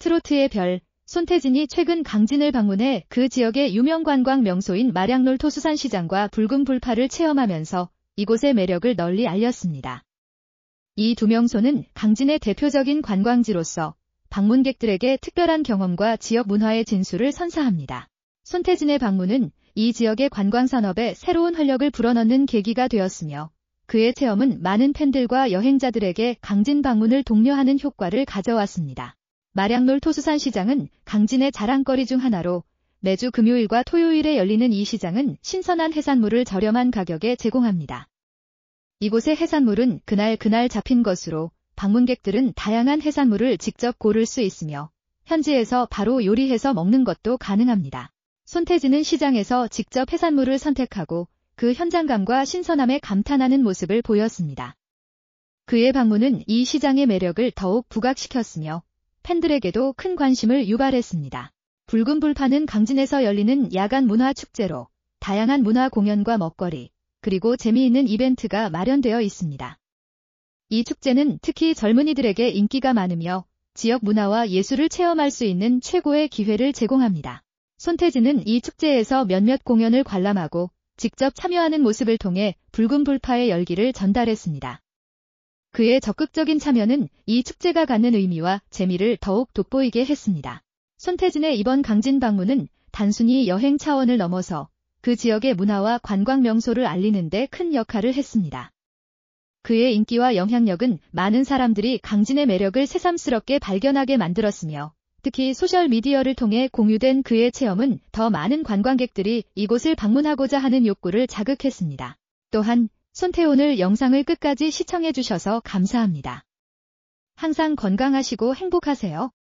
트로트의 별, 손태진이 최근 강진을 방문해 그 지역의 유명 관광 명소인 마량놀토 수산시장과 붉은 불파를 체험하면서 이곳의 매력을 널리 알렸습니다. 이 두 명소는 강진의 대표적인 관광지로서 방문객들에게 특별한 경험과 지역 문화의 진수를 선사합니다. 손태진의 방문은 이 지역의 관광산업에 새로운 활력을 불어넣는 계기가 되었으며 그의 체험은 많은 팬들과 여행자들에게 강진 방문을 독려하는 효과를 가져왔습니다. 마량놀 토수산시장은 강진의 자랑거리 중 하나로 매주 금요일과 토요일에 열리는 이 시장은 신선한 해산물을 저렴한 가격에 제공합니다. 이곳의 해산물은 그날 그날 잡힌 것으로 방문객들은 다양한 해산물을 직접 고를 수 있으며 현지에서 바로 요리해서 먹는 것도 가능합니다. 손태지는 시장에서 직접 해산물을 선택하고 그 현장감과 신선함에 감탄하는 모습을 보였습니다. 그의 방문은 이 시장의 매력을 더욱 부각시켰으며 팬들에게도 큰 관심을 유발했습니다. 붉은 불판은 강진에서 열리는 야간 문화 축제로 다양한 문화 공연과 먹거리, 그리고 재미있는 이벤트가 마련되어 있습니다. 이 축제는 특히 젊은이들에게 인기가 많으며 지역 문화와 예술을 체험할 수 있는 최고의 기회를 제공합니다. 손태진은 이 축제에서 몇몇 공연을 관람하고 직접 참여하는 모습을 통해 붉은 불파의 열기를 전달했습니다. 그의 적극적인 참여는 이 축제가 갖는 의미와 재미를 더욱 돋보이게 했습니다. 손태진의 이번 강진 방문은 단순히 여행 차원을 넘어서 그 지역의 문화와 관광 명소를 알리는 데 큰 역할을 했습니다. 그의 인기와 영향력은 많은 사람들이 강진의 매력을 새삼스럽게 발견하게 만들었으며 특히 소셜미디어를 통해 공유된 그의 체험은 더 많은 관광객들이 이곳을 방문하고자 하는 욕구를 자극했습니다. 또한 손태훈을 영상을 끝까지 시청해주셔서 감사합니다. 항상 건강하시고 행복하세요.